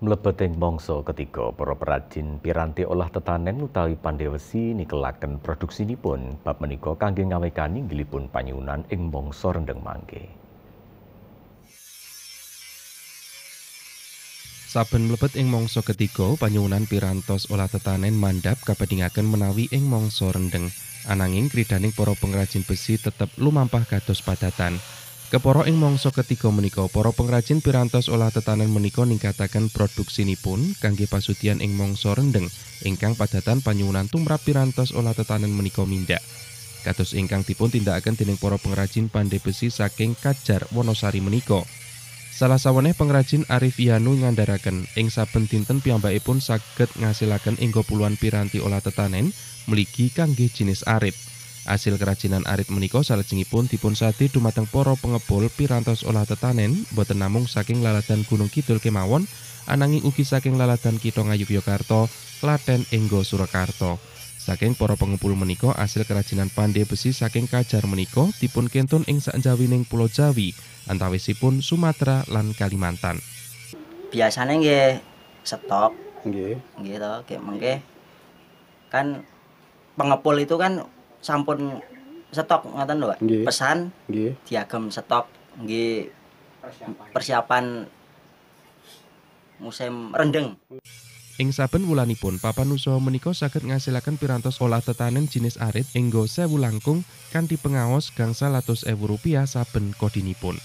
mlebeting bangsa ketiga para perajin piranti olah tetanen utawi pandewesi nikelaken produksinipun bab menika kangge ngawekani inggilipun panyunan ing bangsa rendeng mangke. Saben mlebet ing mangsa ketiga panyunan pirantos olah tetanen mandhap kapedingaken menawi ing mangsa rendeng ananging kridaning para pengrajin besi tetep lumampah kados padatan. Keporo ing mangsa ketiga menika para pengrajin pirantos olah tetanen menika ningkataken produksinipun kangge pasutian ing mangsa rendeng ingkang padatan panyuwunan tumrap pirantos olah tetanen menika mindhak. Kados ingkang dipun tindakaken dening para pengrajin pande besi saking Kajar Wonosari menika. Salah sawaneh pengrajin Arif Yanu ngandharaken ing saben dinten piyambakipun saged ngasilaken inggo puluhan piranti olah tetanen mligi kangge jenis arit. Asil kerajinan arit meniko menika salajengipun dipun itu dumateng poro pengepul pirantos olah tetanen boten namung saking laladan Gunung Kidul kemawon anangi ugi saking laladan Kitha yogyakarta Klaten Enggo Surakarta. Saking poro pengepul meniko asil kerajinan pandai besi saking kajar menika dipun kentun ing neng pulau Jawi antawisipun Sumatera lan Kalimantan. Biasanya nggih stok nggih nggih to kan pengepul itu kan sampun stok ngatain lho, Pesan nggih. Diagem stok nggih persiapan musim rendeng. Ing saben wulanipun papan usaha menika saged ngasilaken pirantos olah tetanen jenis arit enggo sewu langkung kanthi pengawas gangsal atus ewu rupiah saben kodinipun.